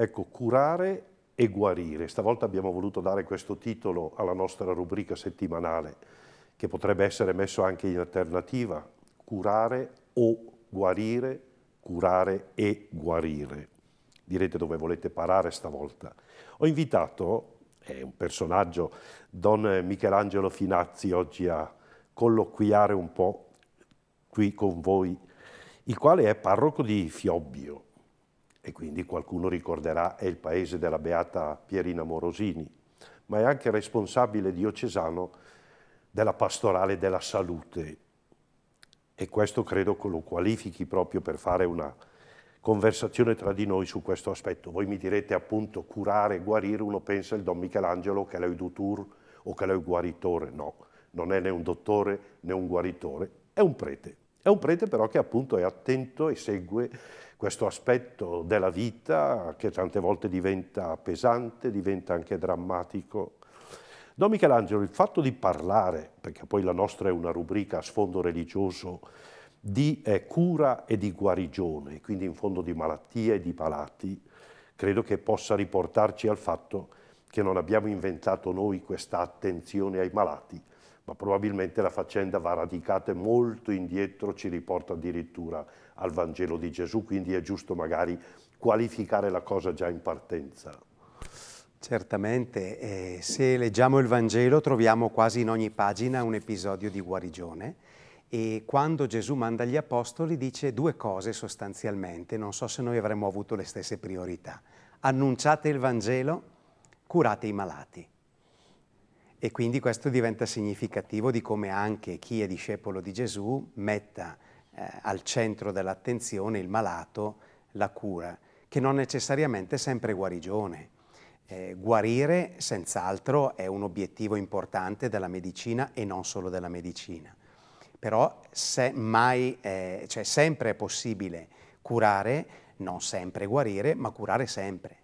Ecco, curare e guarire. Stavolta abbiamo voluto dare questo titolo alla nostra rubrica settimanale, che potrebbe essere messo anche in alternativa, curare o guarire, curare e guarire. Direte dove volete parare stavolta. Ho invitato è un personaggio, Don Michelangelo Finazzi, oggi a colloquiare un po' qui con voi, il quale è parroco di Fiobbio, e quindi qualcuno ricorderà è il paese della beata Pierina Morosini, ma è anche responsabile diocesano della pastorale della salute e questo credo che lo qualifichi proprio per fare una conversazione tra di noi su questo aspetto. Voi mi direte appunto curare, guarire, uno pensa il Don Michelangelo che è dutur o che è il guaritore, no, non è né un dottore né un guaritore, è un prete. È un prete però che appunto è attento e segue questo aspetto della vita che tante volte diventa pesante, diventa anche drammatico. Don Michelangelo, il fatto di parlare, perché poi la nostra è una rubrica a sfondo religioso, di eh, cura e di guarigione, quindi in fondo di malattie e di palati, credo che possa riportarci al fatto che non abbiamo inventato noi questa attenzione ai malati, ma probabilmente la faccenda va radicata molto indietro, ci riporta addirittura al Vangelo di Gesù, quindi è giusto magari qualificare la cosa già in partenza. Certamente, eh, se leggiamo il Vangelo troviamo quasi in ogni pagina un episodio di guarigione e quando Gesù manda gli apostoli dice due cose sostanzialmente, non so se noi avremmo avuto le stesse priorità. Annunciate il Vangelo, curate i malati. E quindi questo diventa significativo di come anche chi è discepolo di Gesù metta eh, al centro dell'attenzione il malato, la cura, che non necessariamente è sempre guarigione. Eh, guarire, senz'altro, è un obiettivo importante della medicina e non solo della medicina. Però se mai, eh, cioè sempre è possibile curare, non sempre guarire, ma curare sempre.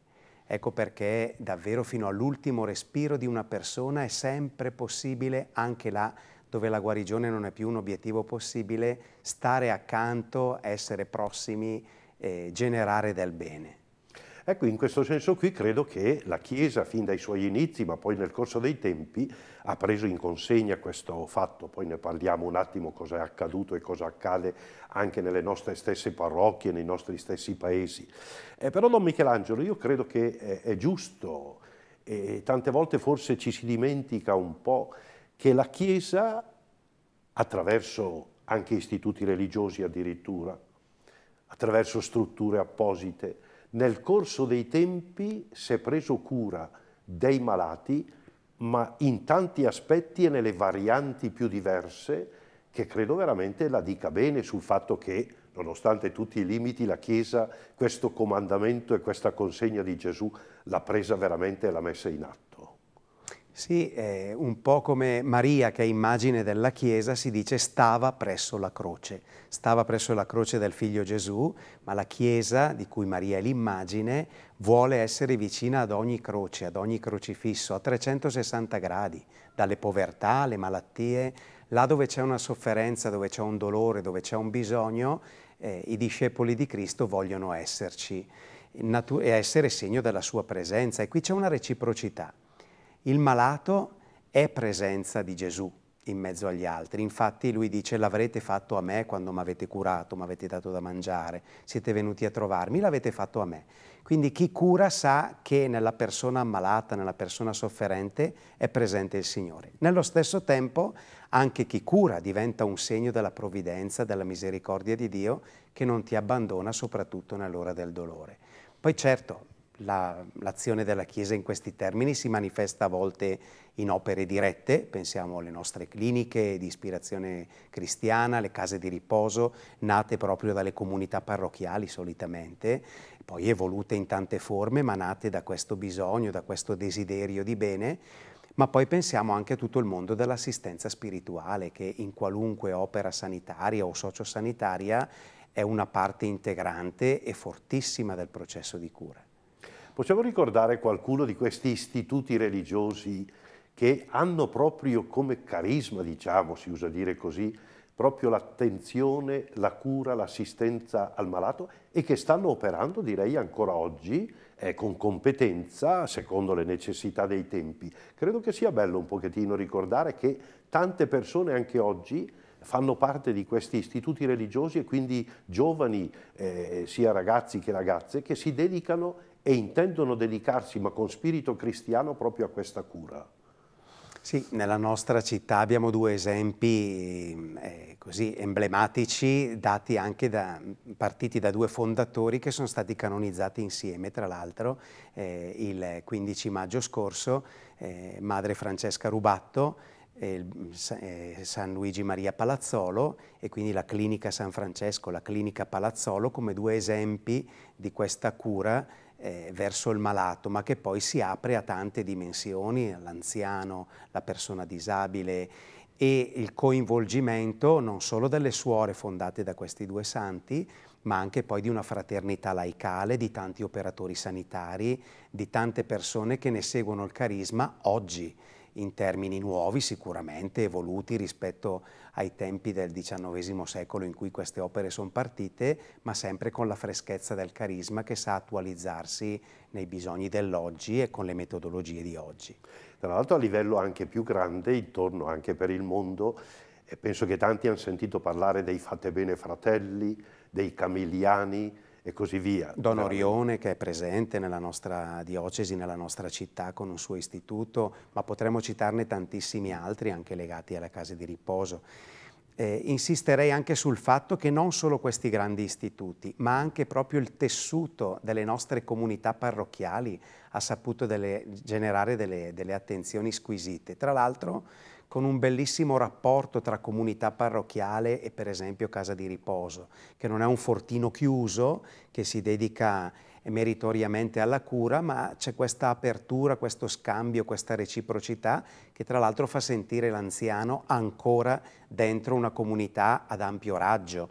Ecco perché davvero fino all'ultimo respiro di una persona è sempre possibile, anche là dove la guarigione non è più un obiettivo possibile, stare accanto, essere prossimi, eh, generare del bene. Ecco, in questo senso qui credo che la Chiesa, fin dai suoi inizi, ma poi nel corso dei tempi, ha preso in consegna questo fatto, poi ne parliamo un attimo cosa è accaduto e cosa accade anche nelle nostre stesse parrocchie, nei nostri stessi paesi. Eh, però Don Michelangelo, io credo che è, è giusto e tante volte forse ci si dimentica un po' che la Chiesa, attraverso anche istituti religiosi addirittura, attraverso strutture apposite, nel corso dei tempi si è preso cura dei malati, ma in tanti aspetti e nelle varianti più diverse, che credo veramente la dica bene sul fatto che, nonostante tutti i limiti, la Chiesa, questo comandamento e questa consegna di Gesù l'ha presa veramente e l'ha messa in atto. Sì, eh, un po' come Maria che è immagine della Chiesa si dice stava presso la croce, stava presso la croce del figlio Gesù, ma la Chiesa, di cui Maria è l'immagine, vuole essere vicina ad ogni croce, ad ogni crocifisso, a 360 gradi, dalle povertà alle malattie, là dove c'è una sofferenza, dove c'è un dolore, dove c'è un bisogno, eh, i discepoli di Cristo vogliono esserci e essere segno della sua presenza e qui c'è una reciprocità. Il malato è presenza di Gesù in mezzo agli altri. Infatti lui dice l'avrete fatto a me quando mi avete curato, mi avete dato da mangiare, siete venuti a trovarmi, l'avete fatto a me. Quindi chi cura sa che nella persona ammalata, nella persona sofferente è presente il Signore. Nello stesso tempo anche chi cura diventa un segno della provvidenza, della misericordia di Dio che non ti abbandona soprattutto nell'ora del dolore. Poi certo, l'azione della Chiesa in questi termini si manifesta a volte in opere dirette, pensiamo alle nostre cliniche di ispirazione cristiana, le case di riposo, nate proprio dalle comunità parrocchiali solitamente, poi evolute in tante forme, ma nate da questo bisogno, da questo desiderio di bene, ma poi pensiamo anche a tutto il mondo dell'assistenza spirituale, che in qualunque opera sanitaria o sociosanitaria è una parte integrante e fortissima del processo di cura. Possiamo ricordare qualcuno di questi istituti religiosi che hanno proprio come carisma, diciamo, si usa dire così, proprio l'attenzione, la cura, l'assistenza al malato e che stanno operando, direi, ancora oggi eh, con competenza, secondo le necessità dei tempi. Credo che sia bello un pochettino ricordare che tante persone anche oggi fanno parte di questi istituti religiosi e quindi giovani, eh, sia ragazzi che ragazze, che si dedicano e intendono dedicarsi, ma con spirito cristiano, proprio a questa cura. Sì, nella nostra città abbiamo due esempi eh, così emblematici dati anche da, partiti da due fondatori che sono stati canonizzati insieme, tra l'altro eh, il 15 maggio scorso, eh, madre Francesca Rubatto e eh, eh, San Luigi Maria Palazzolo e quindi la clinica San Francesco, la clinica Palazzolo come due esempi di questa cura eh, verso il malato, ma che poi si apre a tante dimensioni, all'anziano, la persona disabile e il coinvolgimento non solo delle suore fondate da questi due santi, ma anche poi di una fraternità laicale, di tanti operatori sanitari, di tante persone che ne seguono il carisma oggi in termini nuovi, sicuramente evoluti rispetto ai tempi del XIX secolo in cui queste opere sono partite, ma sempre con la freschezza del carisma che sa attualizzarsi nei bisogni dell'oggi e con le metodologie di oggi. Tra l'altro a livello anche più grande, intorno anche per il mondo, eh, penso che tanti hanno sentito parlare dei Fate Bene Fratelli, dei Camiliani, e così via. Don Orione che è presente nella nostra diocesi, nella nostra città con un suo istituto, ma potremmo citarne tantissimi altri anche legati alla casa di riposo. Eh, insisterei anche sul fatto che non solo questi grandi istituti, ma anche proprio il tessuto delle nostre comunità parrocchiali ha saputo delle, generare delle, delle attenzioni squisite. Tra l'altro con un bellissimo rapporto tra comunità parrocchiale e per esempio Casa di Riposo, che non è un fortino chiuso che si dedica meritoriamente alla cura, ma c'è questa apertura, questo scambio, questa reciprocità che tra l'altro fa sentire l'anziano ancora dentro una comunità ad ampio raggio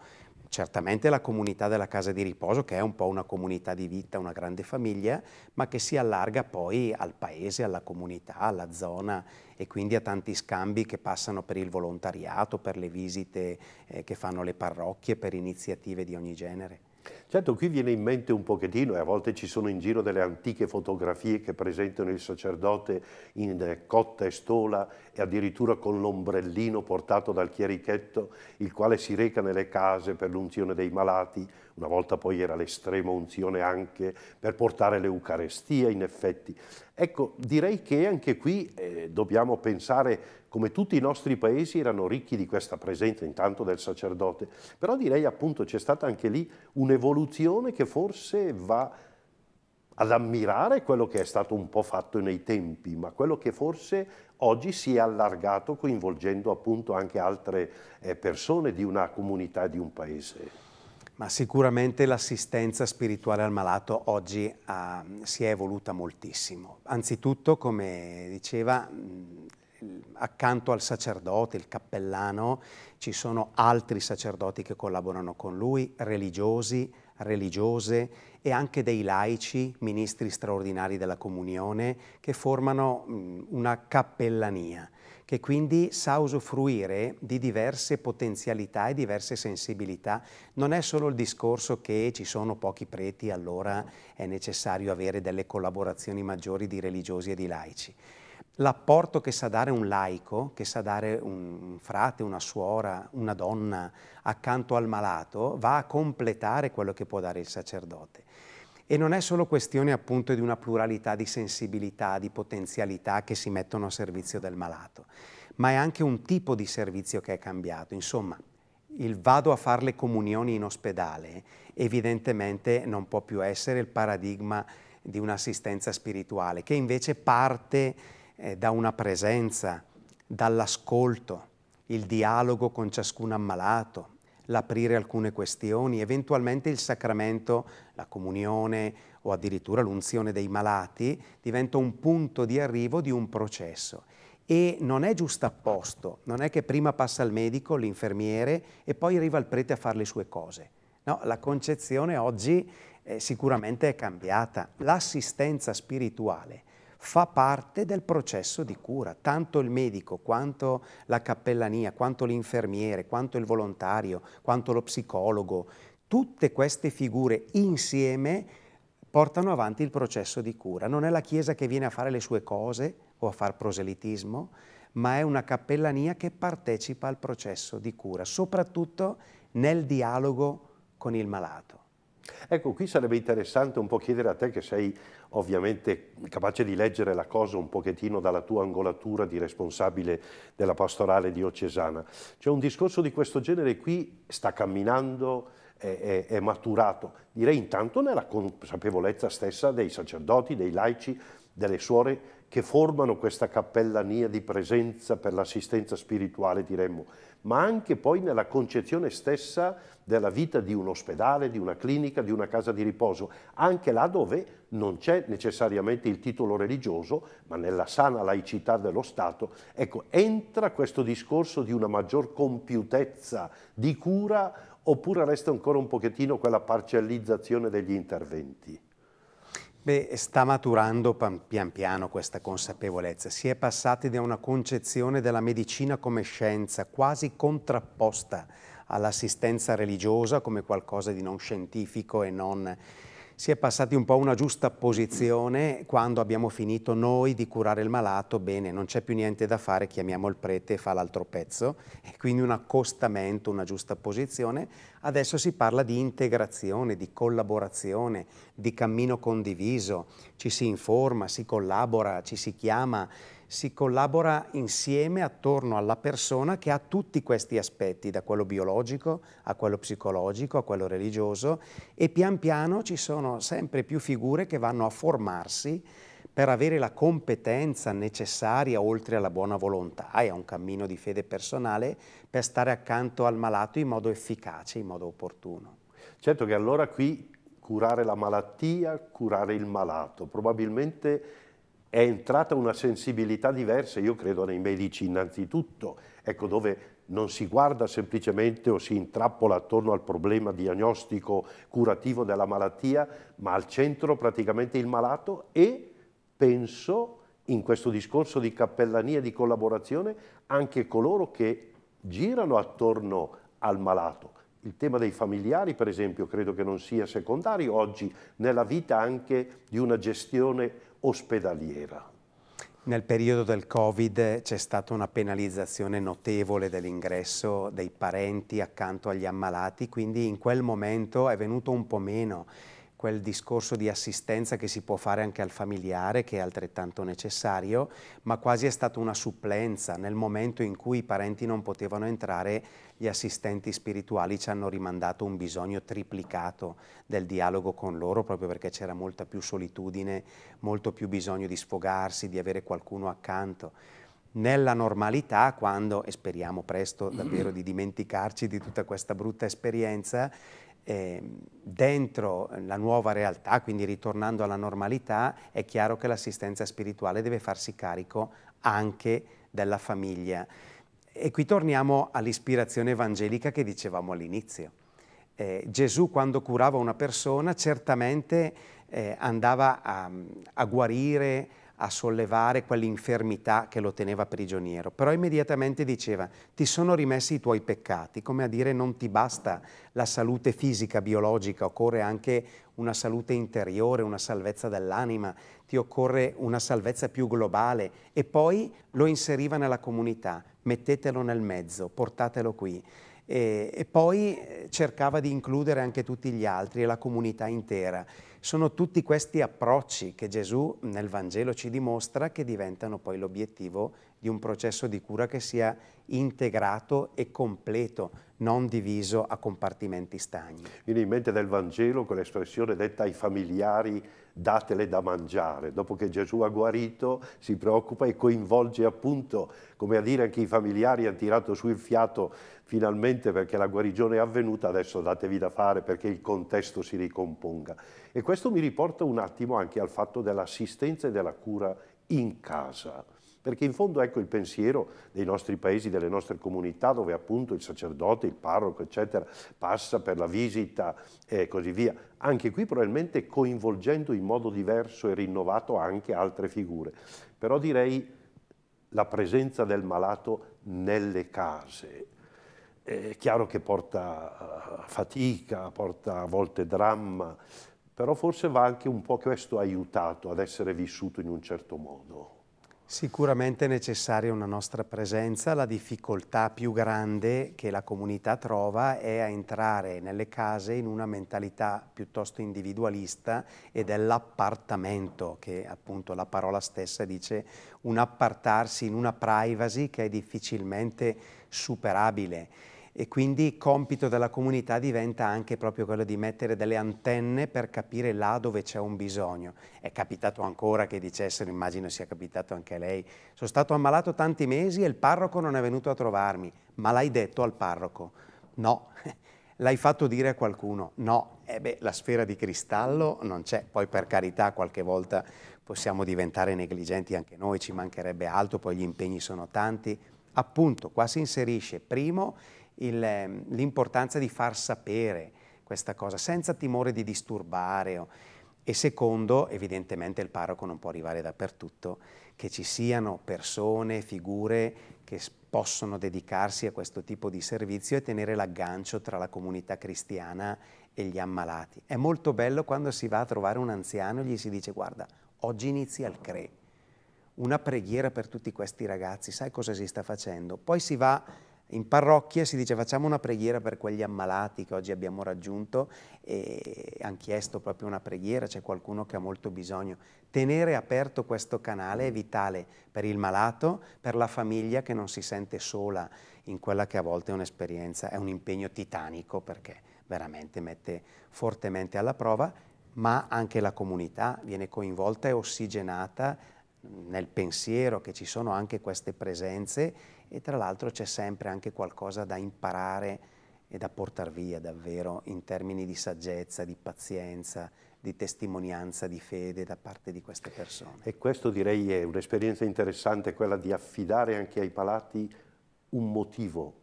certamente la comunità della casa di riposo, che è un po' una comunità di vita, una grande famiglia, ma che si allarga poi al paese, alla comunità, alla zona e quindi a tanti scambi che passano per il volontariato, per le visite eh, che fanno le parrocchie, per iniziative di ogni genere. Certo, qui viene in mente un pochettino, e a volte ci sono in giro delle antiche fotografie che presentano il sacerdote in eh, cotta e stola e addirittura con l'ombrellino portato dal chierichetto, il quale si reca nelle case per l'unzione dei malati, una volta poi era l'estrema unzione anche per portare l'Eucarestia in effetti. Ecco, direi che anche qui eh, dobbiamo pensare come tutti i nostri paesi erano ricchi di questa presenza intanto del sacerdote, però direi appunto c'è stata anche lì un'evoluzione un'evoluzione che forse va ad ammirare quello che è stato un po' fatto nei tempi, ma quello che forse oggi si è allargato coinvolgendo appunto anche altre eh, persone di una comunità e di un paese. Ma sicuramente l'assistenza spirituale al malato oggi ha, ah, si è evoluta moltissimo. Anzitutto, come diceva, accanto al sacerdote, il cappellano, ci sono altri sacerdoti che collaborano con lui, religiosi, religiose e anche dei laici, ministri straordinari della comunione, che formano una cappellania, che quindi sa usufruire di diverse potenzialità e diverse sensibilità. Non è solo il discorso che ci sono pochi preti, allora è necessario avere delle collaborazioni maggiori di religiosi e di laici l'apporto che sa dare un laico, che sa dare un frate, una suora, una donna accanto al malato, va a completare quello che può dare il sacerdote. E non è solo questione appunto di una pluralità di sensibilità, di potenzialità che si mettono a servizio del malato, ma è anche un tipo di servizio che è cambiato. Insomma, il vado a fare le comunioni in ospedale evidentemente non può più essere il paradigma di un'assistenza spirituale, che invece parte eh, da una presenza, dall'ascolto, il dialogo con ciascun ammalato, l'aprire alcune questioni, eventualmente il sacramento, la comunione o addirittura l'unzione dei malati diventa un punto di arrivo di un processo e non è giusto apposto, non è che prima passa il medico, l'infermiere e poi arriva il prete a fare le sue cose. No, la concezione oggi eh, sicuramente è cambiata. L'assistenza spirituale fa parte del processo di cura. Tanto il medico, quanto la cappellania, quanto l'infermiere, quanto il volontario, quanto lo psicologo, tutte queste figure insieme portano avanti il processo di cura. Non è la Chiesa che viene a fare le sue cose o a far proselitismo, ma è una cappellania che partecipa al processo di cura, soprattutto nel dialogo con il malato. Ecco, qui sarebbe interessante un po' chiedere a te che sei ovviamente capace di leggere la cosa un pochettino dalla tua angolatura di responsabile della pastorale diocesana. Cioè un discorso di questo genere qui sta camminando, è, è, è maturato, direi intanto nella consapevolezza stessa dei sacerdoti, dei laici, delle suore che formano questa cappellania di presenza per l'assistenza spirituale, diremmo, ma anche poi nella concezione stessa della vita di un ospedale, di una clinica, di una casa di riposo, anche là dove non c'è necessariamente il titolo religioso, ma nella sana laicità dello Stato, ecco, entra questo discorso di una maggior compiutezza di cura oppure resta ancora un pochettino quella parcellizzazione degli interventi? Beh, sta maturando pian piano questa consapevolezza. Si è passati da una concezione della medicina come scienza quasi contrapposta all'assistenza religiosa come qualcosa di non scientifico e non si è passati un po' a una giusta posizione quando abbiamo finito noi di curare il malato, bene, non c'è più niente da fare, chiamiamo il prete e fa l'altro pezzo, e quindi un accostamento, una giusta posizione. Adesso si parla di integrazione, di collaborazione, di cammino condiviso, ci si informa, si collabora, ci si chiama, si collabora insieme attorno alla persona che ha tutti questi aspetti, da quello biologico a quello psicologico a quello religioso e pian piano ci sono sempre più figure che vanno a formarsi per avere la competenza necessaria oltre alla buona volontà e a un cammino di fede personale per stare accanto al malato in modo efficace, in modo opportuno. Certo che allora qui curare la malattia, curare il malato, probabilmente è entrata una sensibilità diversa, io credo, nei medici innanzitutto, ecco, dove non si guarda semplicemente o si intrappola attorno al problema diagnostico curativo della malattia, ma al centro praticamente il malato e penso in questo discorso di cappellania e di collaborazione anche coloro che girano attorno al malato. Il tema dei familiari, per esempio, credo che non sia secondario oggi nella vita anche di una gestione ospedaliera. Nel periodo del Covid c'è stata una penalizzazione notevole dell'ingresso dei parenti accanto agli ammalati, quindi in quel momento è venuto un po' meno quel discorso di assistenza che si può fare anche al familiare, che è altrettanto necessario, ma quasi è stata una supplenza. Nel momento in cui i parenti non potevano entrare, gli assistenti spirituali ci hanno rimandato un bisogno triplicato del dialogo con loro, proprio perché c'era molta più solitudine, molto più bisogno di sfogarsi, di avere qualcuno accanto nella normalità, quando, e speriamo presto davvero di dimenticarci di tutta questa brutta esperienza, eh, dentro la nuova realtà, quindi ritornando alla normalità, è chiaro che l'assistenza spirituale deve farsi carico anche della famiglia. E qui torniamo all'ispirazione evangelica che dicevamo all'inizio. Eh, Gesù quando curava una persona certamente eh, andava a, a guarire, a sollevare quell'infermità che lo teneva prigioniero, però immediatamente diceva ti sono rimessi i tuoi peccati, come a dire non ti basta la salute fisica, biologica, occorre anche una salute interiore, una salvezza dell'anima, ti occorre una salvezza più globale e poi lo inseriva nella comunità, mettetelo nel mezzo, portatelo qui e, e, poi eh, cercava di includere anche tutti gli altri e la comunità intera. Sono tutti questi approcci che Gesù nel Vangelo ci dimostra che diventano poi l'obiettivo di un processo di cura che sia integrato e completo, non diviso a compartimenti stagni. Viene in mente del Vangelo quell'espressione detta ai familiari datele da mangiare. Dopo che Gesù ha guarito si preoccupa e coinvolge appunto, come a dire anche i familiari hanno tirato su il fiato finalmente perché la guarigione è avvenuta, adesso datevi da fare perché il contesto si ricomponga. E questo mi riporta un attimo anche al fatto dell'assistenza e della cura in casa. Perché in fondo ecco il pensiero dei nostri paesi, delle nostre comunità, dove appunto il sacerdote, il parroco, eccetera, passa per la visita e così via. Anche qui probabilmente coinvolgendo in modo diverso e rinnovato anche altre figure. Però direi la presenza del malato nelle case. È chiaro che porta eh, fatica, porta a volte dramma, però forse va anche un po' questo aiutato ad essere vissuto in un certo modo. Sicuramente è necessaria una nostra presenza, la difficoltà più grande che la comunità trova è a entrare nelle case in una mentalità piuttosto individualista ed è l'appartamento che appunto la parola stessa dice un appartarsi in una privacy che è difficilmente superabile e quindi il compito della comunità diventa anche proprio quello di mettere delle antenne per capire là dove c'è un bisogno. È capitato ancora che dicessero, immagino sia capitato anche a lei, sono stato ammalato tanti mesi e il parroco non è venuto a trovarmi, ma l'hai detto al parroco? No. L'hai fatto dire a qualcuno? No. e eh beh, la sfera di cristallo non c'è, poi per carità qualche volta possiamo diventare negligenti anche noi, ci mancherebbe altro, poi gli impegni sono tanti. Appunto, qua si inserisce primo Ehm, l'importanza di far sapere questa cosa senza timore di disturbare. E secondo, evidentemente il parroco non può arrivare dappertutto, che ci siano persone, figure che possono dedicarsi a questo tipo di servizio e tenere l'aggancio tra la comunità cristiana e gli ammalati. È molto bello quando si va a trovare un anziano e gli si dice guarda, oggi inizia il CRE, una preghiera per tutti questi ragazzi, sai cosa si sta facendo? Poi si va in parrocchia si dice facciamo una preghiera per quegli ammalati che oggi abbiamo raggiunto e hanno chiesto proprio una preghiera, c'è qualcuno che ha molto bisogno. Tenere aperto questo canale è vitale per il malato, per la famiglia che non si sente sola in quella che a volte è un'esperienza, è un impegno titanico perché veramente mette fortemente alla prova, ma anche la comunità viene coinvolta e ossigenata nel pensiero che ci sono anche queste presenze e tra l'altro c'è sempre anche qualcosa da imparare e da portare via davvero in termini di saggezza, di pazienza, di testimonianza di fede da parte di queste persone. E questo direi è un'esperienza interessante quella di affidare anche ai palati un motivo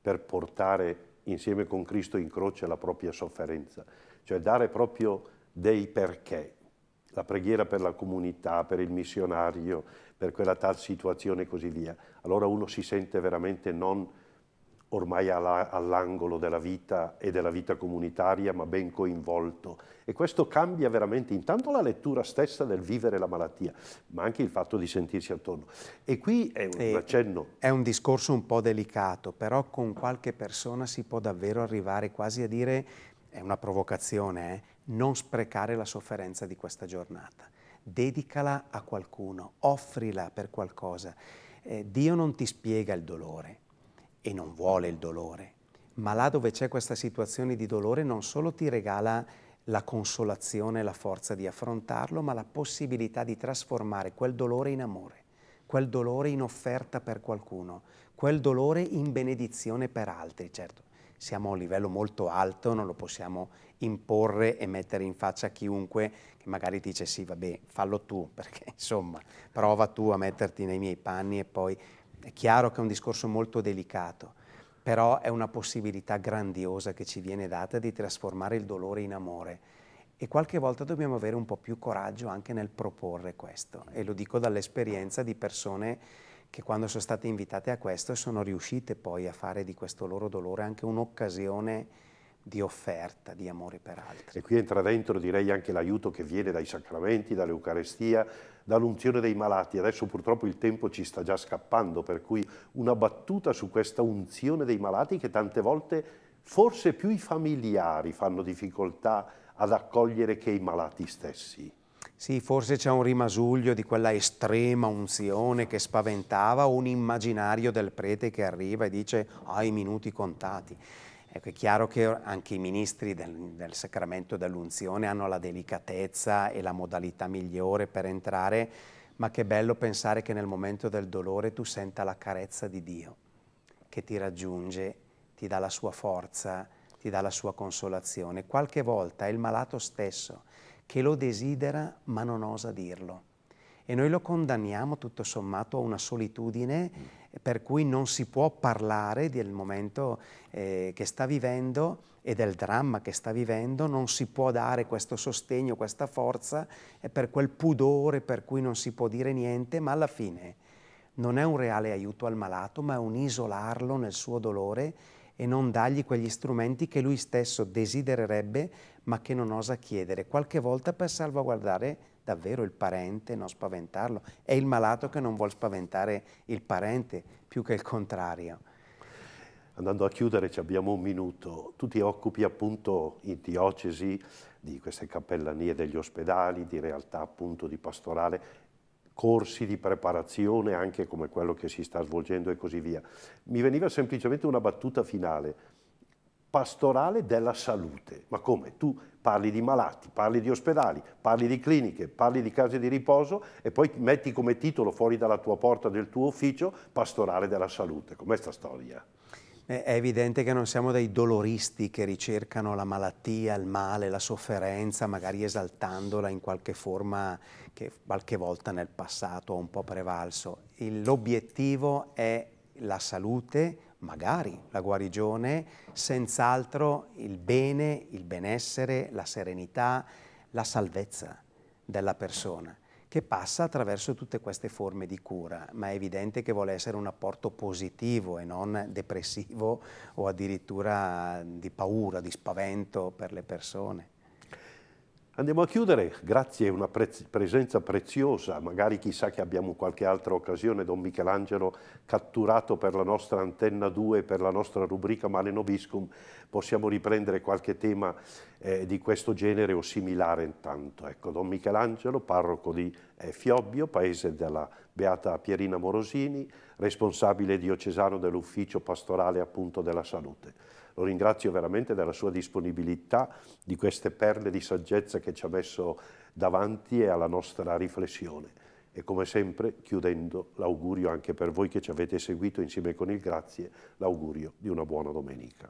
per portare insieme con Cristo in croce la propria sofferenza, cioè dare proprio dei perché, la preghiera per la comunità, per il missionario, per quella tal situazione e così via. Allora uno si sente veramente non ormai all'angolo della vita e della vita comunitaria, ma ben coinvolto. E questo cambia veramente intanto la lettura stessa del vivere la malattia, ma anche il fatto di sentirsi attorno. E qui è un e accenno. È un discorso un po' delicato, però con qualche persona si può davvero arrivare quasi a dire, è una provocazione, eh? non sprecare la sofferenza di questa giornata dedicala a qualcuno, offrila per qualcosa. Eh, Dio non ti spiega il dolore e non vuole il dolore, ma là dove c'è questa situazione di dolore non solo ti regala la consolazione la forza di affrontarlo, ma la possibilità di trasformare quel dolore in amore, quel dolore in offerta per qualcuno, quel dolore in benedizione per altri, certo. Siamo a un livello molto alto, non lo possiamo imporre e mettere in faccia a chiunque che magari dice sì, vabbè, fallo tu, perché insomma, prova tu a metterti nei miei panni e poi è chiaro che è un discorso molto delicato, però è una possibilità grandiosa che ci viene data di trasformare il dolore in amore. E qualche volta dobbiamo avere un po' più coraggio anche nel proporre questo. E lo dico dall'esperienza di persone che quando sono state invitate a questo sono riuscite poi a fare di questo loro dolore anche un'occasione di offerta, di amore per altri. E qui entra dentro direi anche l'aiuto che viene dai sacramenti, dall'Eucarestia, dall'unzione dei malati. Adesso purtroppo il tempo ci sta già scappando, per cui una battuta su questa unzione dei malati che tante volte forse più i familiari fanno difficoltà ad accogliere che i malati stessi. Sì, forse c'è un rimasuglio di quella estrema unzione che spaventava un immaginario del prete che arriva e dice ai ah, i minuti contati. Ecco, è chiaro che anche i ministri del, del, sacramento dell'unzione hanno la delicatezza e la modalità migliore per entrare, ma che bello pensare che nel momento del dolore tu senta la carezza di Dio che ti raggiunge, ti dà la sua forza, ti dà la sua consolazione. Qualche volta è il malato stesso che lo desidera ma non osa dirlo. E noi lo condanniamo tutto sommato a una solitudine per cui non si può parlare del momento eh, che sta vivendo e del dramma che sta vivendo, non si può dare questo sostegno, questa forza per quel pudore per cui non si può dire niente, ma alla fine non è un reale aiuto al malato, ma è un isolarlo nel suo dolore e non dargli quegli strumenti che lui stesso desidererebbe ma che non osa chiedere, qualche volta per salvaguardare davvero il parente, non spaventarlo. È il malato che non vuole spaventare il parente più che il contrario. Andando a chiudere, ci abbiamo un minuto. Tu ti occupi appunto in diocesi di queste cappellanie degli ospedali, di realtà appunto di pastorale corsi di preparazione anche come quello che si sta svolgendo e così via. Mi veniva semplicemente una battuta finale, pastorale della salute. Ma come? Tu parli di malati, parli di ospedali, parli di cliniche, parli di case di riposo e poi metti come titolo fuori dalla tua porta del tuo ufficio pastorale della salute. Com'è sta storia? È evidente che non siamo dei doloristi che ricercano la malattia, il male, la sofferenza, magari esaltandola in qualche forma che qualche volta nel passato ha un po' prevalso. L'obiettivo è la salute, magari la guarigione, senz'altro il bene, il benessere, la serenità, la salvezza della persona che passa attraverso tutte queste forme di cura, ma è evidente che vuole essere un apporto positivo e non depressivo o addirittura di paura, di spavento per le persone. Andiamo a chiudere, grazie a una prez presenza preziosa, magari chissà che abbiamo qualche altra occasione, Don Michelangelo catturato per la nostra antenna 2, per la nostra rubrica Male Nobiscum, possiamo riprendere qualche tema eh, di questo genere o similare intanto. Ecco, Don Michelangelo, parroco di eh, Fiobbio, paese della Beata Pierina Morosini, responsabile diocesano dell'ufficio pastorale appunto della salute lo ringrazio veramente della sua disponibilità, di queste perle di saggezza che ci ha messo davanti e alla nostra riflessione. E come sempre, chiudendo, l'augurio anche per voi che ci avete seguito insieme con il grazie, l'augurio di una buona domenica.